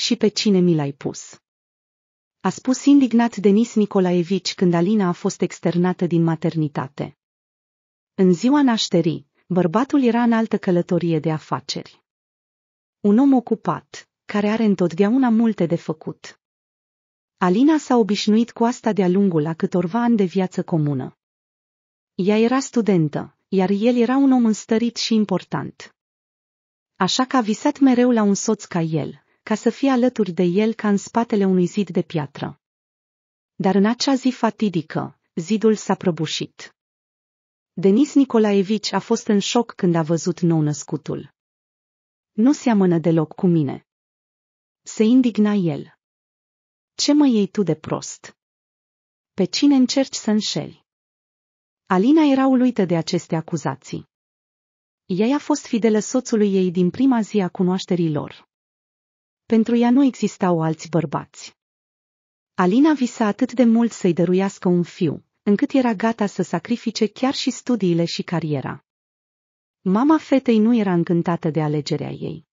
și pe cine mi l-ai pus. A spus indignat Denis Nicolaevici când Alina a fost externată din maternitate. În ziua nașterii, bărbatul era în altă călătorie de afaceri. Un om ocupat, care are întotdeauna multe de făcut. Alina s-a obișnuit cu asta de-a lungul a câtorva ani de viață comună. Ea era studentă, iar el era un om înstărit și important. Așa că a visat mereu la un soț ca el, ca să fie alături de el ca în spatele unui zid de piatră. Dar în acea zi fatidică, zidul s-a prăbușit. Denis Nicolaevici a fost în șoc când a văzut nou-născutul. Nu seamănă deloc cu mine. Se indigna el. Ce mă iei tu de prost? Pe cine încerci să înșeli? Alina era uluită de aceste acuzații. Ea a fost fidelă soțului ei din prima zi a cunoașterii lor pentru ea nu existau alți bărbați. Alina visa atât de mult să-i dăruiască un fiu, încât era gata să sacrifice chiar și studiile și cariera. Mama fetei nu era încântată de alegerea ei.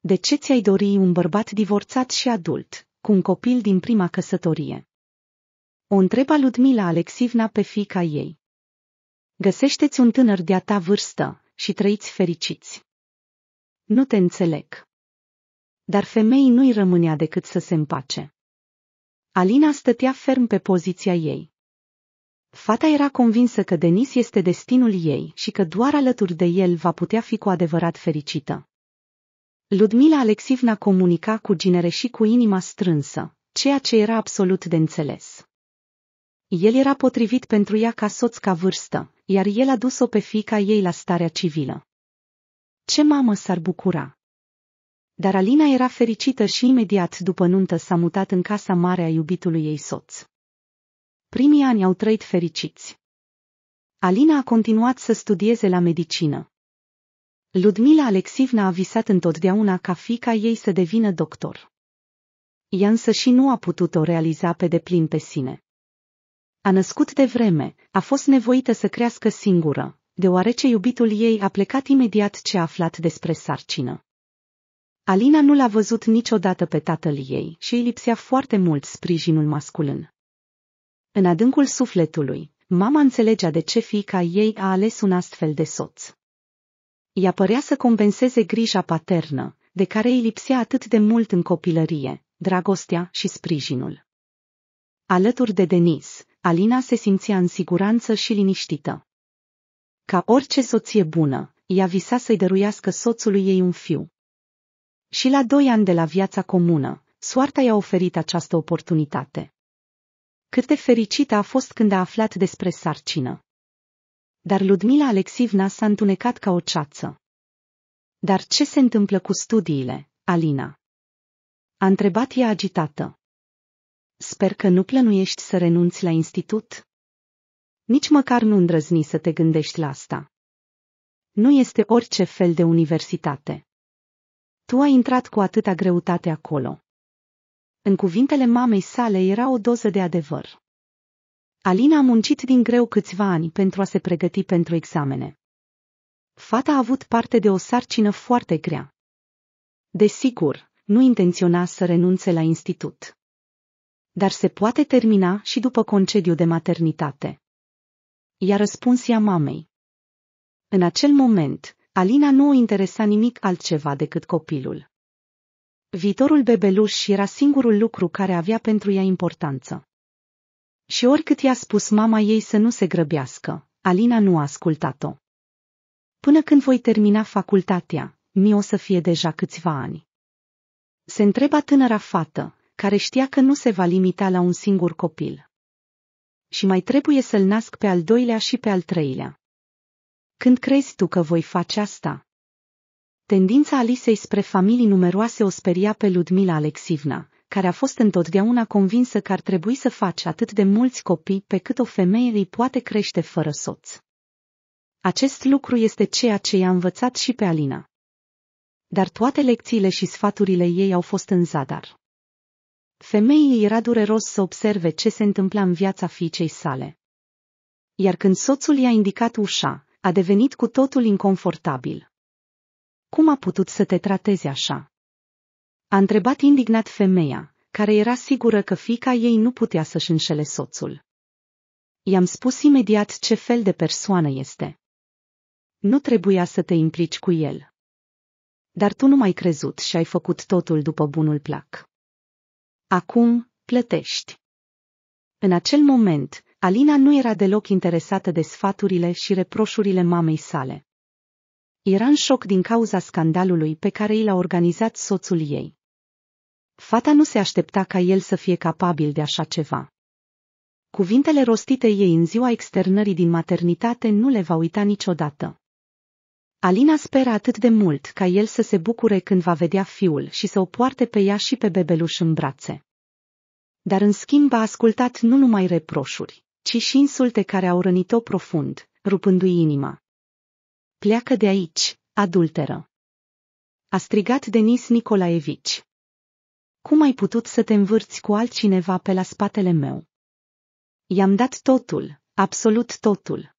De ce ți-ai dori un bărbat divorțat și adult, cu un copil din prima căsătorie? O întreba Ludmila Alexivna pe fica ei. Găsește-ți un tânăr de-a ta vârstă și trăiți fericiți. Nu te înțeleg dar femeii nu-i rămânea decât să se împace. Alina stătea ferm pe poziția ei. Fata era convinsă că Denis este destinul ei și că doar alături de el va putea fi cu adevărat fericită. Ludmila Alexivna comunica cu ginere și cu inima strânsă, ceea ce era absolut de înțeles. El era potrivit pentru ea ca soț ca vârstă, iar el a dus-o pe fica ei la starea civilă. Ce mamă s-ar bucura! Dar Alina era fericită și imediat după nuntă s-a mutat în casa mare a iubitului ei soț. Primii ani au trăit fericiți. Alina a continuat să studieze la medicină. Ludmila Alexivna a visat întotdeauna ca fica ei să devină doctor. Ea însă și nu a putut-o realiza pe deplin pe sine. A născut de vreme, a fost nevoită să crească singură, deoarece iubitul ei a plecat imediat ce a aflat despre sarcină. Alina nu l-a văzut niciodată pe tatăl ei și îi lipsea foarte mult sprijinul masculin. În adâncul sufletului, mama înțelegea de ce fiica ei a ales un astfel de soț. Ea părea să compenseze grija paternă, de care îi lipsea atât de mult în copilărie, dragostea și sprijinul. Alături de Denis, Alina se simțea în siguranță și liniștită. Ca orice soție bună, ea visa să-i dăruiască soțului ei un fiu, și la doi ani de la viața comună, soarta i-a oferit această oportunitate. Cât de fericită a fost când a aflat despre sarcină. Dar Ludmila Alexivna s-a întunecat ca o ceață. Dar ce se întâmplă cu studiile, Alina? A întrebat ea agitată. Sper că nu plănuiești să renunți la institut? Nici măcar nu îndrăzni să te gândești la asta. Nu este orice fel de universitate. Tu ai intrat cu atâta greutate acolo. În cuvintele mamei sale era o doză de adevăr. Alina a muncit din greu câțiva ani pentru a se pregăti pentru examene. Fata a avut parte de o sarcină foarte grea. Desigur, nu intenționa să renunțe la institut. Dar se poate termina și după concediu de maternitate. I-a răspuns ea mamei. În acel moment, Alina nu o interesa nimic altceva decât copilul. Viitorul bebeluș era singurul lucru care avea pentru ea importanță. Și oricât i-a spus mama ei să nu se grăbească, Alina nu a ascultat-o. Până când voi termina facultatea, mi o să fie deja câțiva ani. Se întreba tânăra fată, care știa că nu se va limita la un singur copil. Și mai trebuie să-l nasc pe al doilea și pe al treilea. Când crezi tu că voi face asta? Tendința Alisei spre familii numeroase o speria pe Ludmila Alexivna, care a fost întotdeauna convinsă că ar trebui să faci atât de mulți copii pe cât o femeie îi poate crește fără soț. Acest lucru este ceea ce i-a învățat și pe Alina. Dar toate lecțiile și sfaturile ei au fost în zadar. Femeii era dureros să observe ce se întâmpla în viața fiicei sale. Iar când soțul i-a indicat ușa, a devenit cu totul inconfortabil. Cum a putut să te trateze așa? A întrebat indignat femeia, care era sigură că fica ei nu putea să-și înșele soțul. I-am spus imediat ce fel de persoană este. Nu trebuia să te implici cu el. Dar tu nu m-ai crezut și ai făcut totul după bunul plac. Acum, plătești. În acel moment, Alina nu era deloc interesată de sfaturile și reproșurile mamei sale. Era în șoc din cauza scandalului pe care i l-a organizat soțul ei. Fata nu se aștepta ca el să fie capabil de așa ceva. Cuvintele rostite ei în ziua externării din maternitate nu le va uita niciodată. Alina speră atât de mult ca el să se bucure când va vedea fiul și să o poarte pe ea și pe bebeluș în brațe. Dar în schimb a ascultat nu numai reproșuri, ci și insulte care au rănit-o profund, rupându-i inima. Pleacă de aici, adulteră! A strigat Denis Nicolaevici. Cum ai putut să te învârți cu altcineva pe la spatele meu? I-am dat totul, absolut totul.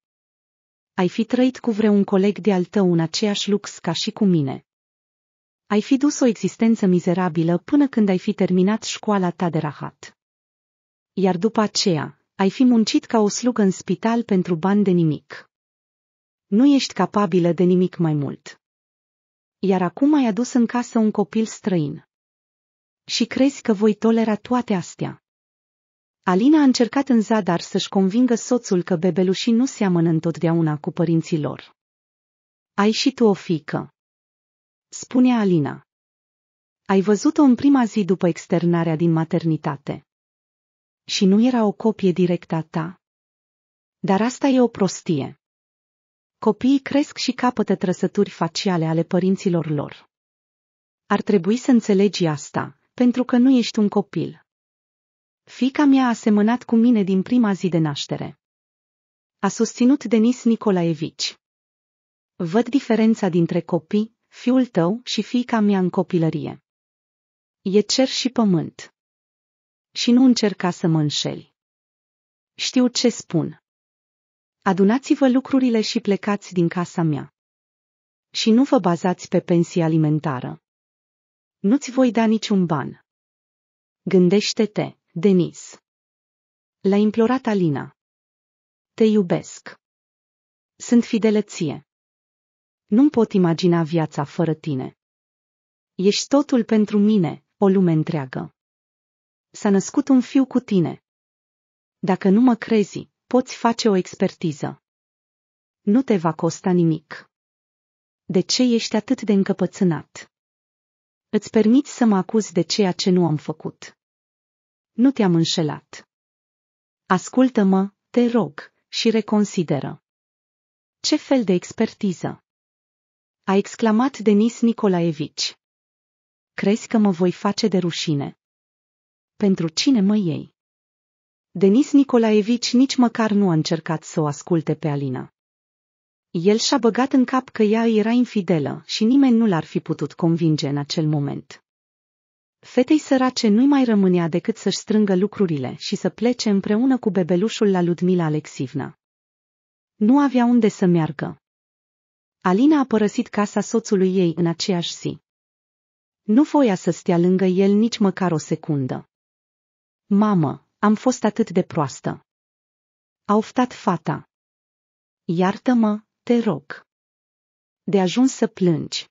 Ai fi trăit cu vreun coleg de-al tău în aceeași lux ca și cu mine. Ai fi dus o existență mizerabilă până când ai fi terminat școala ta de rahat. Iar după aceea, ai fi muncit ca o slugă în spital pentru bani de nimic. Nu ești capabilă de nimic mai mult. Iar acum ai adus în casă un copil străin. Și crezi că voi tolera toate astea. Alina a încercat în zadar să-și convingă soțul că bebelușii nu seamănă întotdeauna cu părinții lor. Ai și tu o fică. Spune Alina. Ai văzut-o în prima zi după externarea din maternitate și nu era o copie directă a ta. Dar asta e o prostie. Copiii cresc și capătă trăsături faciale ale părinților lor. Ar trebui să înțelegi asta, pentru că nu ești un copil. Fica mea a asemănat cu mine din prima zi de naștere. A susținut Denis Nicolaevici. Văd diferența dintre copii, fiul tău și fiica mea în copilărie. E cer și pământ și nu încerca să mă înșeli. Știu ce spun. Adunați-vă lucrurile și plecați din casa mea. Și nu vă bazați pe pensie alimentară. Nu-ți voi da niciun ban. Gândește-te, Denis. L-a implorat Alina. Te iubesc. Sunt fidele ție. Nu-mi pot imagina viața fără tine. Ești totul pentru mine, o lume întreagă s-a născut un fiu cu tine. Dacă nu mă crezi, poți face o expertiză. Nu te va costa nimic. De ce ești atât de încăpățânat? Îți permiți să mă acuz de ceea ce nu am făcut. Nu te-am înșelat. Ascultă-mă, te rog, și reconsideră. Ce fel de expertiză? A exclamat Denis Nicolaevici. Crezi că mă voi face de rușine? Pentru cine mă iei? Denis Nicolaevici nici măcar nu a încercat să o asculte pe Alina. El și-a băgat în cap că ea era infidelă și nimeni nu l-ar fi putut convinge în acel moment. Fetei sărace nu-i mai rămânea decât să-și strângă lucrurile și să plece împreună cu bebelușul la Ludmila Alexivna. Nu avea unde să meargă. Alina a părăsit casa soțului ei în aceeași zi. Nu voia să stea lângă el nici măcar o secundă. Mamă, am fost atât de proastă. A oftat fata. Iartă-mă, te rog. De ajuns să plângi.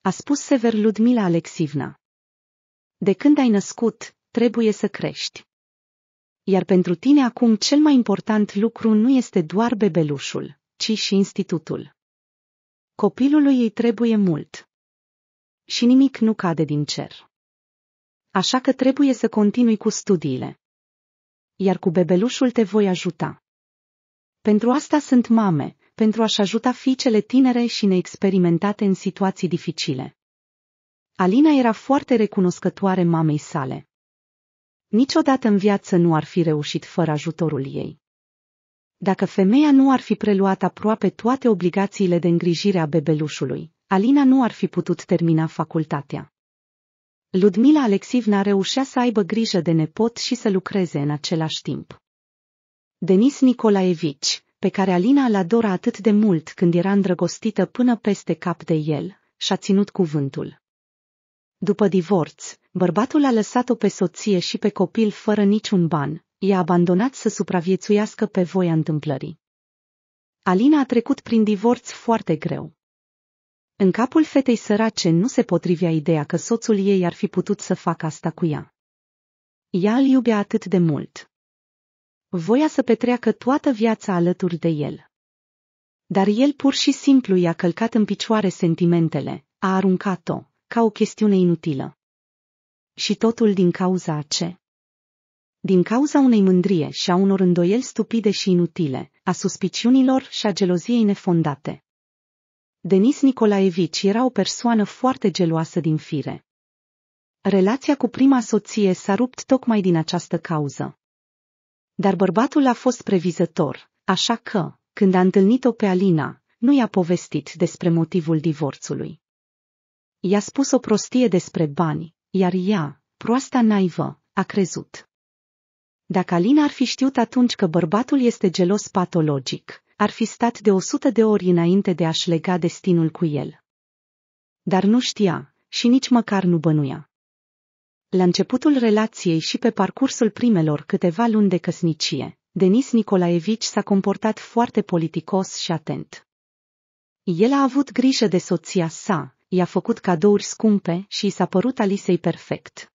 A spus sever Ludmila Alexivna. De când ai născut, trebuie să crești. Iar pentru tine acum cel mai important lucru nu este doar bebelușul, ci și institutul. Copilului ei trebuie mult. Și nimic nu cade din cer. Așa că trebuie să continui cu studiile. Iar cu bebelușul te voi ajuta. Pentru asta sunt mame, pentru a-și ajuta fiicele tinere și neexperimentate în situații dificile. Alina era foarte recunoscătoare mamei sale. Niciodată în viață nu ar fi reușit fără ajutorul ei. Dacă femeia nu ar fi preluat aproape toate obligațiile de îngrijire a bebelușului, Alina nu ar fi putut termina facultatea. Ludmila Alexivna reușea să aibă grijă de nepot și să lucreze în același timp. Denis Nicolaevici, pe care Alina îl adora atât de mult când era îndrăgostită până peste cap de el, și-a ținut cuvântul. După divorț, bărbatul a lăsat-o pe soție și pe copil fără niciun ban, i-a abandonat să supraviețuiască pe voia întâmplării. Alina a trecut prin divorț foarte greu. În capul fetei sărace nu se potrivea ideea că soțul ei ar fi putut să facă asta cu ea. Ea îl iubea atât de mult. Voia să petreacă toată viața alături de el. Dar el pur și simplu i-a călcat în picioare sentimentele, a aruncat-o, ca o chestiune inutilă. Și totul din cauza a ce? Din cauza unei mândrie și a unor îndoieli stupide și inutile, a suspiciunilor și a geloziei nefondate. Denis Nicolaevici era o persoană foarte geloasă din fire. Relația cu prima soție s-a rupt tocmai din această cauză. Dar bărbatul a fost previzător, așa că, când a întâlnit-o pe Alina, nu i-a povestit despre motivul divorțului. I-a spus o prostie despre bani, iar ea, proasta naivă, a crezut. Dacă Alina ar fi știut atunci că bărbatul este gelos patologic, ar fi stat de o sută de ori înainte de a-și lega destinul cu el. Dar nu știa, și nici măcar nu bănuia. La începutul relației și pe parcursul primelor câteva luni de căsnicie, Denis Nicolaevici s-a comportat foarte politicos și atent. El a avut grijă de soția sa, i-a făcut cadouri scumpe și i s-a părut Alisei perfect.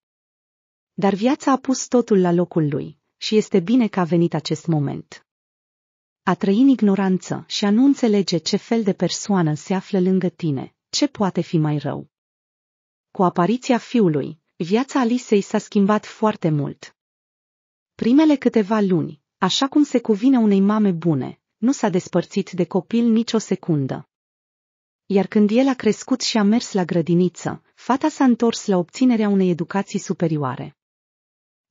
Dar viața a pus totul la locul lui și este bine că a venit acest moment. A trăi în ignoranță și a nu înțelege ce fel de persoană se află lângă tine, ce poate fi mai rău? Cu apariția fiului, viața Alisei s-a schimbat foarte mult. Primele câteva luni, așa cum se cuvine unei mame bune, nu s-a despărțit de copil nicio secundă. Iar când el a crescut și a mers la grădiniță, fata s-a întors la obținerea unei educații superioare.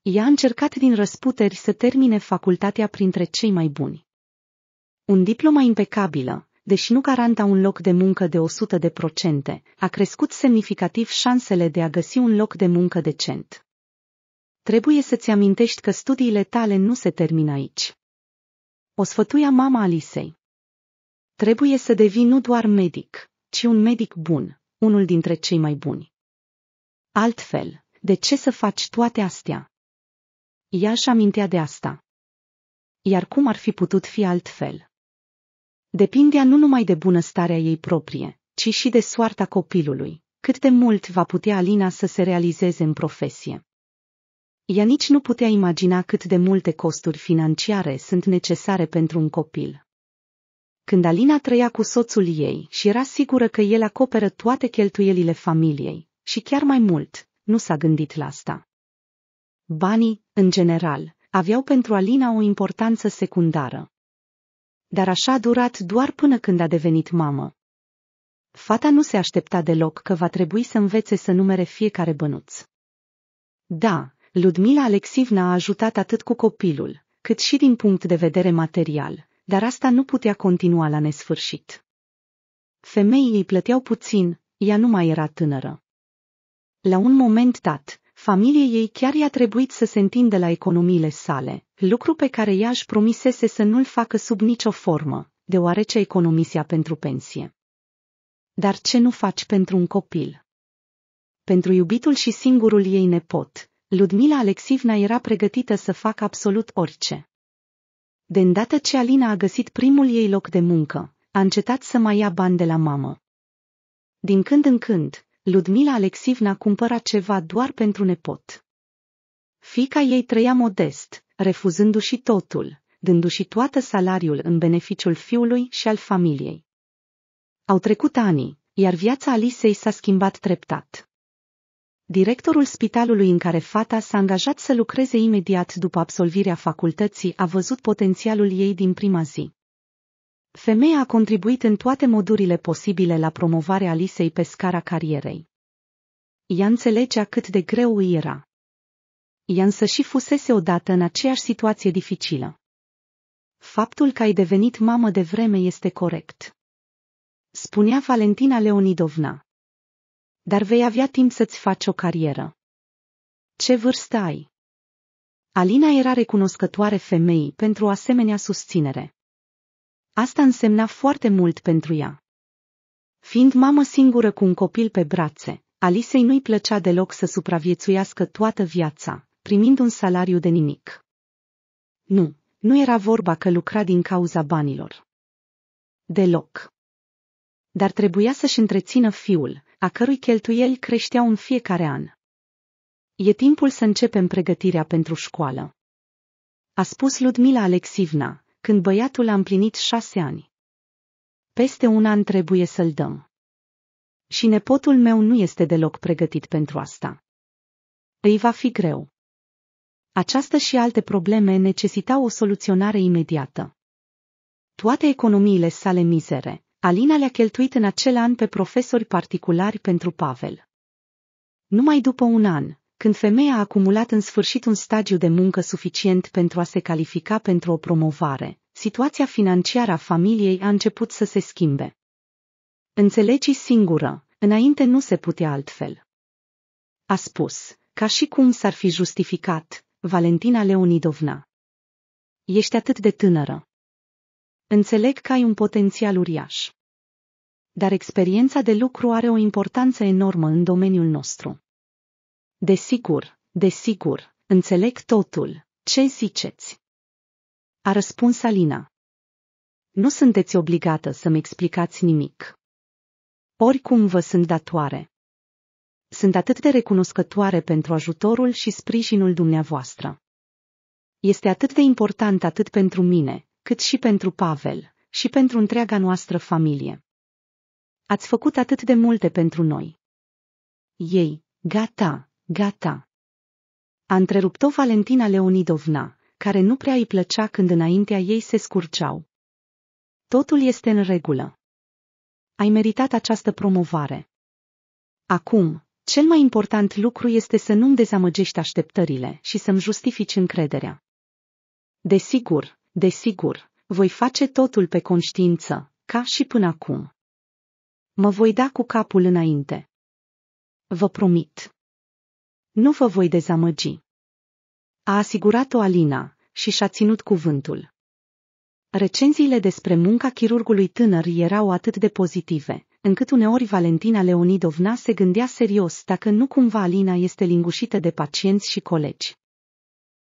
Ea a încercat din răsputeri să termine facultatea printre cei mai buni. Un diploma impecabilă, deși nu garanta un loc de muncă de 100 de procente, a crescut semnificativ șansele de a găsi un loc de muncă decent. Trebuie să-ți amintești că studiile tale nu se termină aici. O sfătuia mama Alisei. Trebuie să devii nu doar medic, ci un medic bun, unul dintre cei mai buni. Altfel, de ce să faci toate astea? Ea își amintea de asta. Iar cum ar fi putut fi altfel? Depindea nu numai de bunăstarea ei proprie, ci și de soarta copilului, cât de mult va putea Alina să se realizeze în profesie. Ea nici nu putea imagina cât de multe costuri financiare sunt necesare pentru un copil. Când Alina trăia cu soțul ei și era sigură că el acoperă toate cheltuielile familiei, și chiar mai mult, nu s-a gândit la asta. Banii, în general, aveau pentru Alina o importanță secundară dar așa a durat doar până când a devenit mamă. Fata nu se aștepta deloc că va trebui să învețe să numere fiecare bănuț. Da, Ludmila Alexivna a ajutat atât cu copilul, cât și din punct de vedere material, dar asta nu putea continua la nesfârșit. Femeii îi plăteau puțin, ea nu mai era tânără. La un moment dat, familiei ei chiar i-a trebuit să se întindă la economiile sale, lucru pe care ea își promisese să nu-l facă sub nicio formă, deoarece economisia pentru pensie. Dar ce nu faci pentru un copil? Pentru iubitul și singurul ei nepot, Ludmila Alexivna era pregătită să facă absolut orice. De îndată ce Alina a găsit primul ei loc de muncă, a încetat să mai ia bani de la mamă. Din când în când, Ludmila Alexivna cumpăra ceva doar pentru nepot. Fica ei trăia modest, refuzându-și totul, dându-și toată salariul în beneficiul fiului și al familiei. Au trecut ani, iar viața Alisei s-a schimbat treptat. Directorul spitalului în care fata s-a angajat să lucreze imediat după absolvirea facultății a văzut potențialul ei din prima zi. Femeia a contribuit în toate modurile posibile la promovarea Alisei pe scara carierei. Ea înțelegea cât de greu îi era. Ea însă și fusese odată în aceeași situație dificilă. Faptul că ai devenit mamă de vreme este corect. Spunea Valentina Leonidovna. Dar vei avea timp să-ți faci o carieră. Ce vârstă ai? Alina era recunoscătoare femeii pentru o asemenea susținere. Asta însemna foarte mult pentru ea. Fiind mamă singură cu un copil pe brațe, Alisei nu-i plăcea deloc să supraviețuiască toată viața, primind un salariu de nimic. Nu, nu era vorba că lucra din cauza banilor. Deloc. Dar trebuia să-și întrețină fiul, a cărui cheltuieli creșteau în fiecare an. E timpul să începem pregătirea pentru școală. A spus Ludmila Alexivna, când băiatul a împlinit șase ani. Peste un an trebuie să-l dăm. Și nepotul meu nu este deloc pregătit pentru asta. Îi va fi greu. Această și alte probleme necesitau o soluționare imediată. Toate economiile sale mizere, Alina le-a cheltuit în acel an pe profesori particulari pentru Pavel. Numai după un an, când femeia a acumulat în sfârșit un stagiu de muncă suficient pentru a se califica pentru o promovare, situația financiară a familiei a început să se schimbe. Înțelegi singură, înainte nu se putea altfel. A spus, ca și cum s-ar fi justificat, Valentina Leonidovna. Ești atât de tânără. Înțeleg că ai un potențial uriaș. Dar experiența de lucru are o importanță enormă în domeniul nostru. Desigur, desigur, înțeleg totul. Ce ziceți? A răspuns Alina. Nu sunteți obligată să-mi explicați nimic. Oricum vă sunt datoare. Sunt atât de recunoscătoare pentru ajutorul și sprijinul dumneavoastră. Este atât de important atât pentru mine, cât și pentru Pavel, și pentru întreaga noastră familie. Ați făcut atât de multe pentru noi. Ei, gata, Gata. A întrerupt-o Valentina Leonidovna, care nu prea îi plăcea când înaintea ei se scurceau. Totul este în regulă. Ai meritat această promovare. Acum, cel mai important lucru este să nu-mi dezamăgești așteptările și să-mi justifici încrederea. Desigur, desigur, voi face totul pe conștiință, ca și până acum. Mă voi da cu capul înainte. Vă promit. Nu vă voi dezamăgi. A asigurat-o Alina și și-a ținut cuvântul. Recenziile despre munca chirurgului tânăr erau atât de pozitive, încât uneori Valentina Leonidovna se gândea serios dacă nu cumva Alina este lingușită de pacienți și colegi.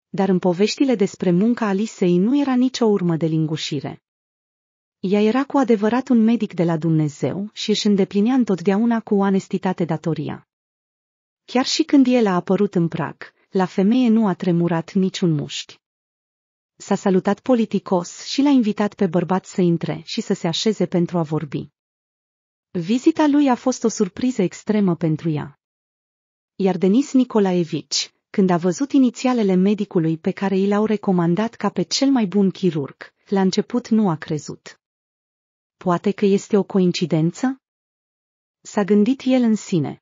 Dar în poveștile despre munca Alisei nu era nicio urmă de lingușire. Ea era cu adevărat un medic de la Dumnezeu și își îndeplinea întotdeauna cu onestitate datoria. Chiar și când el a apărut în prag, la femeie nu a tremurat niciun mușchi. S-a salutat politicos și l-a invitat pe bărbat să intre și să se așeze pentru a vorbi. Vizita lui a fost o surpriză extremă pentru ea. Iar Denis Nicolaevici, când a văzut inițialele medicului pe care i l-au recomandat ca pe cel mai bun chirurg, la început nu a crezut. Poate că este o coincidență? S-a gândit el în sine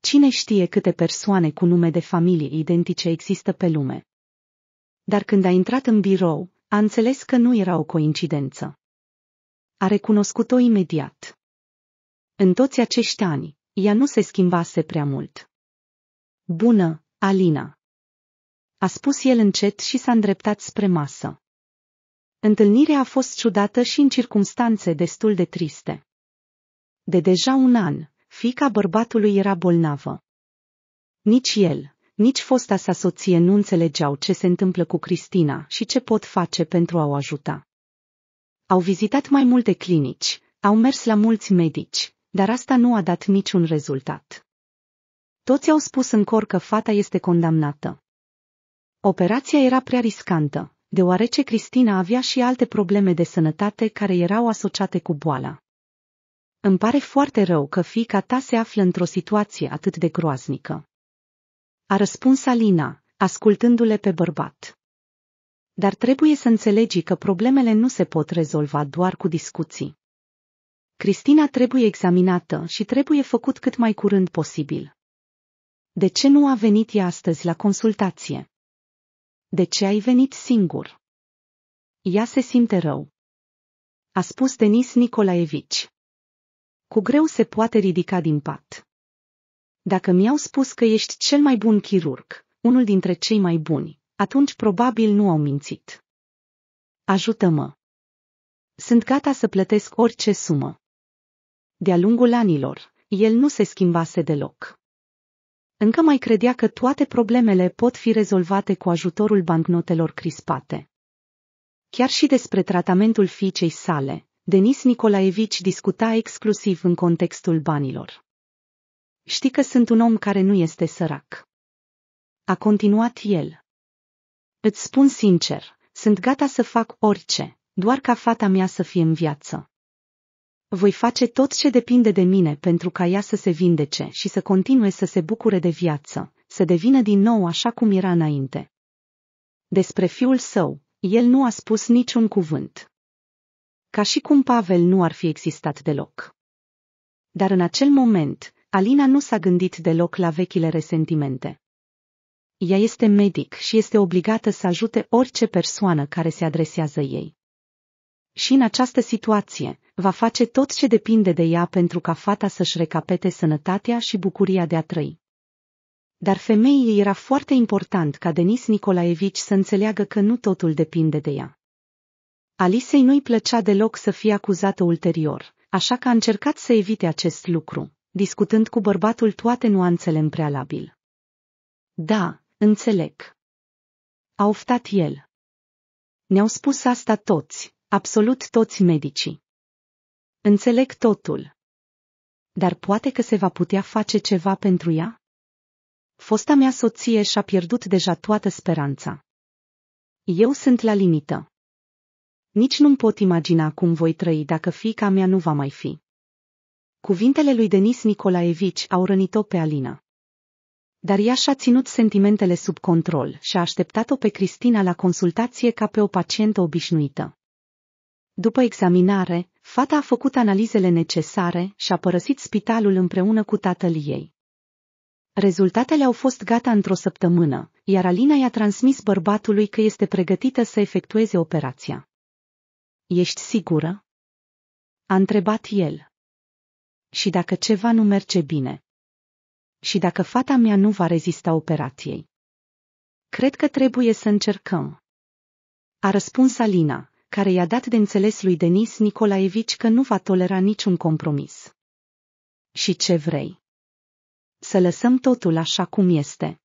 Cine știe câte persoane cu nume de familie identice există pe lume? Dar când a intrat în birou, a înțeles că nu era o coincidență. A recunoscut-o imediat. În toți acești ani, ea nu se schimbase prea mult. Bună, Alina! A spus el încet și s-a îndreptat spre masă. Întâlnirea a fost ciudată și în circumstanțe destul de triste. De deja un an, Fica bărbatului era bolnavă. Nici el, nici fosta sa soție nu înțelegeau ce se întâmplă cu Cristina și ce pot face pentru a o ajuta. Au vizitat mai multe clinici, au mers la mulți medici, dar asta nu a dat niciun rezultat. Toți au spus în cor că fata este condamnată. Operația era prea riscantă, deoarece Cristina avea și alte probleme de sănătate care erau asociate cu boala. Îmi pare foarte rău că fiica ta se află într-o situație atât de groaznică. A răspuns Alina, ascultându-le pe bărbat. Dar trebuie să înțelegi că problemele nu se pot rezolva doar cu discuții. Cristina trebuie examinată și trebuie făcut cât mai curând posibil. De ce nu a venit ea astăzi la consultație? De ce ai venit singur? Ea se simte rău. A spus Denis Nicolaevici cu greu se poate ridica din pat. Dacă mi-au spus că ești cel mai bun chirurg, unul dintre cei mai buni, atunci probabil nu au mințit. Ajută-mă! Sunt gata să plătesc orice sumă. De-a lungul anilor, el nu se schimbase deloc. Încă mai credea că toate problemele pot fi rezolvate cu ajutorul bancnotelor crispate. Chiar și despre tratamentul fiicei sale, Denis Nicolaevici discuta exclusiv în contextul banilor. Știi că sunt un om care nu este sărac. A continuat el. Îți spun sincer, sunt gata să fac orice, doar ca fata mea să fie în viață. Voi face tot ce depinde de mine pentru ca ea să se vindece și să continue să se bucure de viață, să devină din nou așa cum era înainte. Despre fiul său, el nu a spus niciun cuvânt ca și cum Pavel nu ar fi existat deloc. Dar în acel moment, Alina nu s-a gândit deloc la vechile resentimente. Ea este medic și este obligată să ajute orice persoană care se adresează ei. Și în această situație, va face tot ce depinde de ea pentru ca fata să-și recapete sănătatea și bucuria de a trăi. Dar femeii era foarte important ca Denis Nicolaevici să înțeleagă că nu totul depinde de ea. Alisei nu-i plăcea deloc să fie acuzată ulterior, așa că a încercat să evite acest lucru, discutând cu bărbatul toate nuanțele în prealabil. Da, înțeleg. A oftat el. Ne-au spus asta toți, absolut toți medicii. Înțeleg totul. Dar poate că se va putea face ceva pentru ea? Fosta mea soție și-a pierdut deja toată speranța. Eu sunt la limită. Nici nu-mi pot imagina cum voi trăi dacă fiica mea nu va mai fi. Cuvintele lui Denis Nicolaevici au rănit-o pe Alina. Dar ea și-a ținut sentimentele sub control și a așteptat-o pe Cristina la consultație ca pe o pacientă obișnuită. După examinare, fata a făcut analizele necesare și a părăsit spitalul împreună cu tatăl ei. Rezultatele au fost gata într-o săptămână, iar Alina i-a transmis bărbatului că este pregătită să efectueze operația. Ești sigură? A întrebat el. Și dacă ceva nu merge bine? Și dacă fata mea nu va rezista operației? Cred că trebuie să încercăm. A răspuns Alina, care i-a dat de înțeles lui Denis Nicolaevici că nu va tolera niciun compromis. Și ce vrei? Să lăsăm totul așa cum este.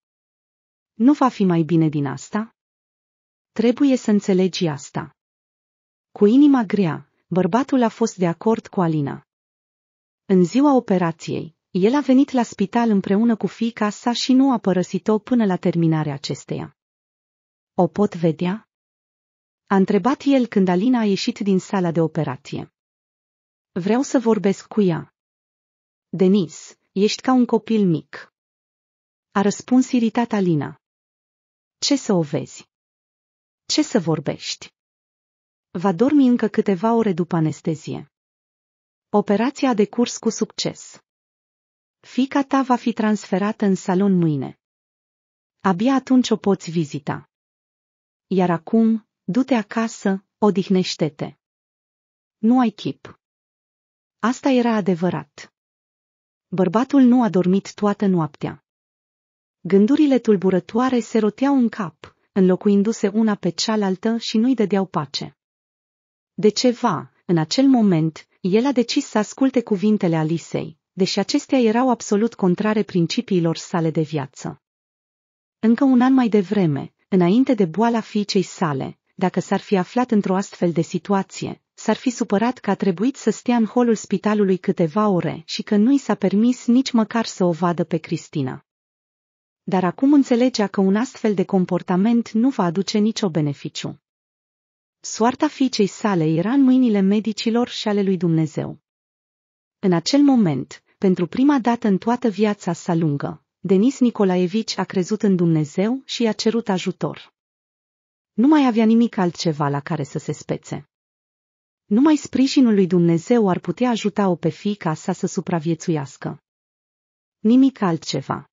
Nu va fi mai bine din asta? Trebuie să înțelegi asta. Cu inima grea, bărbatul a fost de acord cu Alina. În ziua operației, el a venit la spital împreună cu fiica sa și nu a părăsit-o până la terminarea acesteia. O pot vedea? A întrebat el când Alina a ieșit din sala de operație. Vreau să vorbesc cu ea. Denis, ești ca un copil mic. A răspuns iritat Alina. Ce să o vezi? Ce să vorbești? va dormi încă câteva ore după anestezie. Operația a decurs cu succes. Fica ta va fi transferată în salon mâine. Abia atunci o poți vizita. Iar acum, du-te acasă, odihnește-te. Nu ai chip. Asta era adevărat. Bărbatul nu a dormit toată noaptea. Gândurile tulburătoare se roteau în cap, înlocuindu-se una pe cealaltă și nu-i dădeau pace. De ceva, în acel moment, el a decis să asculte cuvintele Alisei, deși acestea erau absolut contrare principiilor sale de viață. Încă un an mai devreme, înainte de boala fiicei sale, dacă s-ar fi aflat într-o astfel de situație, s-ar fi supărat că a trebuit să stea în holul spitalului câteva ore și că nu i s-a permis nici măcar să o vadă pe Cristina. Dar acum înțelegea că un astfel de comportament nu va aduce nicio beneficiu. Soarta fiicei sale era în mâinile medicilor și ale lui Dumnezeu. În acel moment, pentru prima dată în toată viața sa lungă, Denis Nicolaevici a crezut în Dumnezeu și i-a cerut ajutor. Nu mai avea nimic altceva la care să se spețe. Numai sprijinul lui Dumnezeu ar putea ajuta-o pe fiica sa să supraviețuiască. Nimic altceva.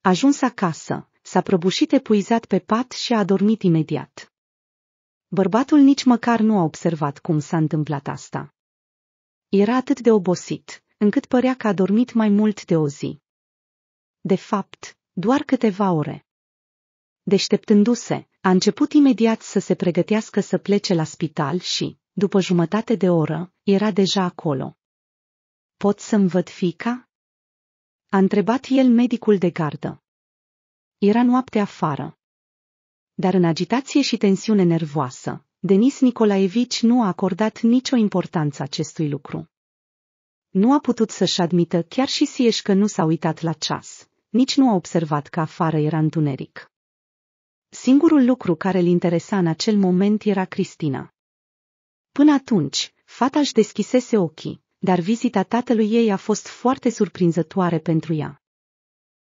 Ajuns acasă, s-a prăbușit epuizat pe pat și a adormit imediat. Bărbatul nici măcar nu a observat cum s-a întâmplat asta. Era atât de obosit, încât părea că a dormit mai mult de o zi. De fapt, doar câteva ore. Deșteptându-se, a început imediat să se pregătească să plece la spital și, după jumătate de oră, era deja acolo. Pot să-mi văd fica? A întrebat el medicul de gardă. Era noapte afară. Dar în agitație și tensiune nervoasă, Denis Nicolaevici nu a acordat nicio importanță acestui lucru. Nu a putut să-și admită chiar și sieși că nu s-a uitat la ceas, nici nu a observat că afară era întuneric. Singurul lucru care îl interesa în acel moment era Cristina. Până atunci, fata își deschisese ochii, dar vizita tatălui ei a fost foarte surprinzătoare pentru ea.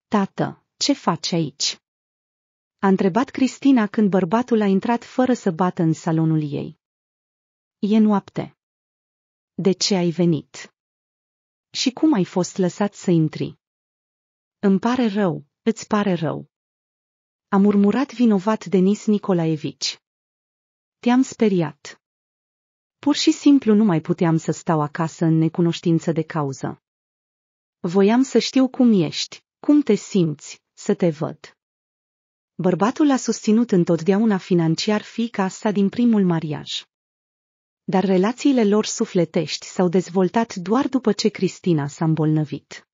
Tată, ce faci aici? A întrebat Cristina când bărbatul a intrat fără să bată în salonul ei. E noapte. De ce ai venit? Și cum ai fost lăsat să intri? Îmi pare rău, îți pare rău. A murmurat vinovat Denis Nicolaevici. Te-am speriat. Pur și simplu nu mai puteam să stau acasă în necunoștință de cauză. Voiam să știu cum ești, cum te simți, să te văd. Bărbatul a susținut întotdeauna financiar fiica sa din primul mariaj. Dar relațiile lor sufletești s-au dezvoltat doar după ce Cristina s-a îmbolnăvit.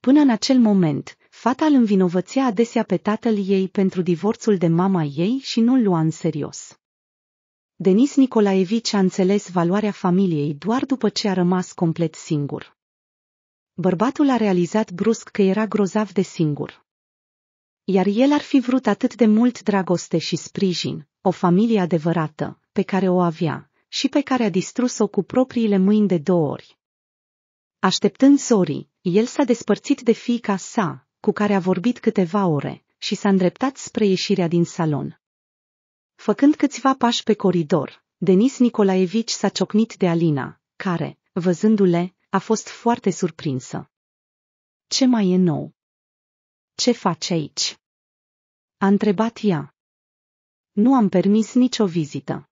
Până în acel moment, fata îl învinovățea adesea pe tatăl ei pentru divorțul de mama ei și nu-l lua în serios. Denis Nicolaevici a înțeles valoarea familiei doar după ce a rămas complet singur. Bărbatul a realizat brusc că era grozav de singur iar el ar fi vrut atât de mult dragoste și sprijin, o familie adevărată, pe care o avea, și pe care a distrus-o cu propriile mâini de două ori. Așteptând zorii, el s-a despărțit de fiica sa, cu care a vorbit câteva ore, și s-a îndreptat spre ieșirea din salon. Făcând câțiva pași pe coridor, Denis Nicolaevici s-a ciocnit de Alina, care, văzându-le, a fost foarte surprinsă. Ce mai e nou? Ce faci aici? A întrebat ea. Nu am permis nicio vizită.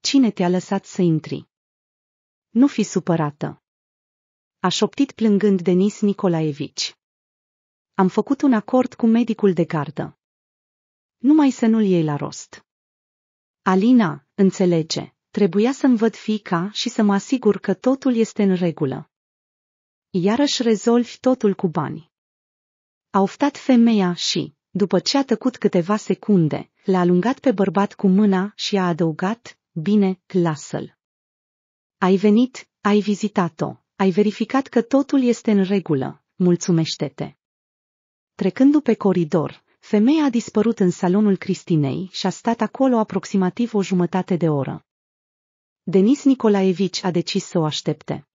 Cine te-a lăsat să intri? Nu fi supărată. A șoptit plângând Denis Nicolaevici. Am făcut un acord cu medicul de gardă. Numai să nu-l iei la rost. Alina, înțelege, trebuia să-mi văd fica și să mă asigur că totul este în regulă. Iarăși rezolvi totul cu bani. A oftat femeia și, după ce a tăcut câteva secunde, l-a alungat pe bărbat cu mâna și a adăugat, bine, lasă-l. Ai venit, ai vizitat-o, ai verificat că totul este în regulă, mulțumește-te. Trecându-pe coridor, femeia a dispărut în salonul Cristinei și a stat acolo aproximativ o jumătate de oră. Denis Nicolaevici a decis să o aștepte.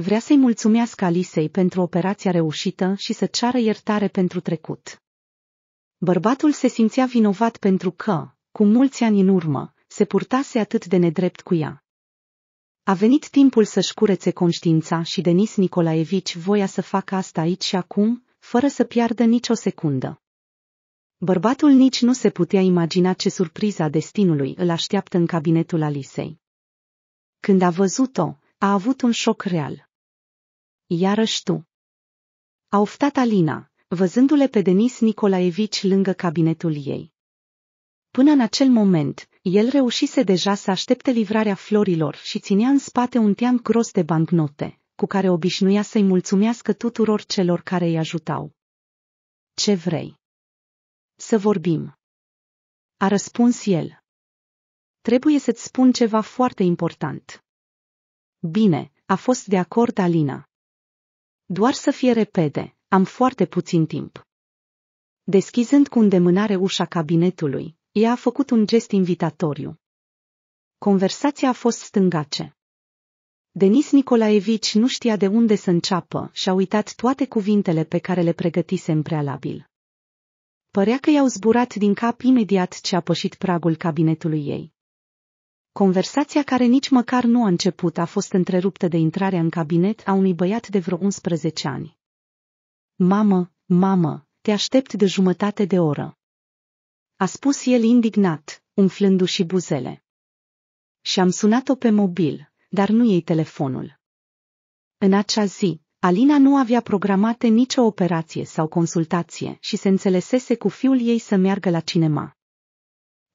Vrea să-i mulțumească Alisei pentru operația reușită și să ceară iertare pentru trecut. Bărbatul se simțea vinovat pentru că, cu mulți ani în urmă, se purtase atât de nedrept cu ea. A venit timpul să-și curețe conștiința și Denis Nicolaevici voia să facă asta aici și acum, fără să piardă nicio secundă. Bărbatul nici nu se putea imagina ce surpriza destinului îl așteaptă în cabinetul Alisei. Când a văzut-o, a avut un șoc real. Iarăși tu. A oftat Alina, văzându-le pe Denis Nicolaevici lângă cabinetul ei. Până în acel moment, el reușise deja să aștepte livrarea florilor și ținea în spate un team gros de bancnote, cu care obișnuia să-i mulțumească tuturor celor care îi ajutau. Ce vrei? Să vorbim. A răspuns el. Trebuie să-ți spun ceva foarte important. Bine, a fost de acord Alina. Doar să fie repede, am foarte puțin timp. Deschizând cu îndemânare ușa cabinetului, ea a făcut un gest invitatoriu. Conversația a fost stângace. Denis Nicolaevici nu știa de unde să înceapă și a uitat toate cuvintele pe care le pregătise în prealabil. Părea că i-au zburat din cap imediat ce a pășit pragul cabinetului ei. Conversația care nici măcar nu a început a fost întreruptă de intrarea în cabinet a unui băiat de vreo 11 ani. Mamă, mamă, te aștept de jumătate de oră. A spus el indignat, umflându-și buzele. Și am sunat-o pe mobil, dar nu ei telefonul. În acea zi, Alina nu avea programate nicio operație sau consultație și se înțelesese cu fiul ei să meargă la cinema.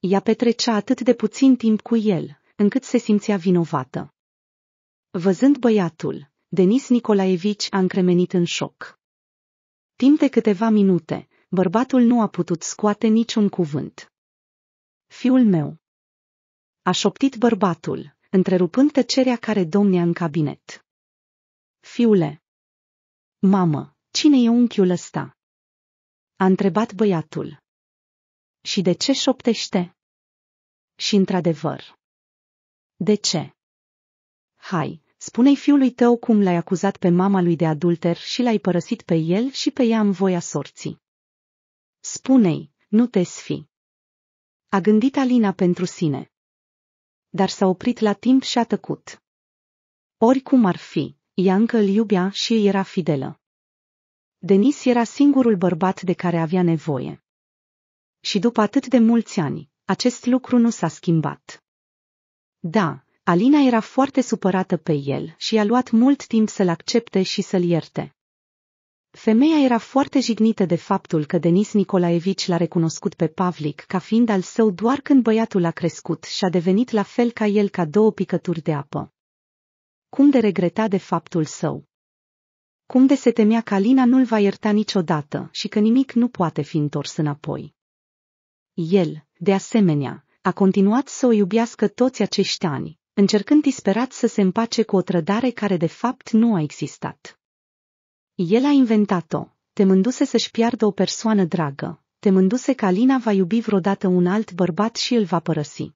Ea petrecea atât de puțin timp cu el, încât se simțea vinovată. Văzând băiatul, Denis Nicolaevici a încremenit în șoc. Timp de câteva minute, bărbatul nu a putut scoate niciun cuvânt. Fiul meu! A șoptit bărbatul, întrerupând tăcerea care domnea în cabinet. Fiule! Mamă, cine e unchiul ăsta? A întrebat băiatul. Și de ce șoptește? Și într-adevăr. De ce? Hai, spune-i fiului tău cum l-ai acuzat pe mama lui de adulter și l-ai părăsit pe el și pe ea în voia sorții. Spune-i, nu te sfi. A gândit Alina pentru sine. Dar s-a oprit la timp și a tăcut. Oricum ar fi, ea încă îl iubea și era fidelă. Denis era singurul bărbat de care avea nevoie. Și după atât de mulți ani, acest lucru nu s-a schimbat. Da, Alina era foarte supărată pe el și i-a luat mult timp să-l accepte și să-l ierte. Femeia era foarte jignită de faptul că Denis Nicolaevici l-a recunoscut pe Pavlic ca fiind al său doar când băiatul a crescut și a devenit la fel ca el ca două picături de apă. Cum de regreta de faptul său. Cum de se temea că Alina nu-l va ierta niciodată și că nimic nu poate fi întors înapoi. El, de asemenea, a continuat să o iubească toți acești ani, încercând disperat să se împace cu o trădare care de fapt nu a existat. El a inventat-o, temându-se să-și piardă o persoană dragă, temându-se că Alina va iubi vreodată un alt bărbat și îl va părăsi.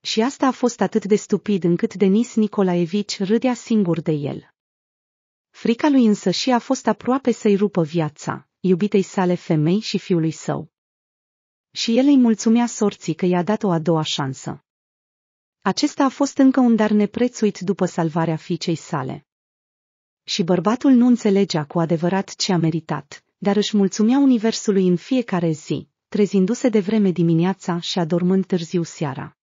Și asta a fost atât de stupid încât Denis Nicolaevici râdea singur de el. Frica lui însă și a fost aproape să-i rupă viața, iubitei sale femei și fiului său și el îi mulțumea sorții că i-a dat o a doua șansă. Acesta a fost încă un dar neprețuit după salvarea fiicei sale. Și bărbatul nu înțelegea cu adevărat ce a meritat, dar își mulțumea universului în fiecare zi, trezindu-se de vreme dimineața și adormând târziu seara.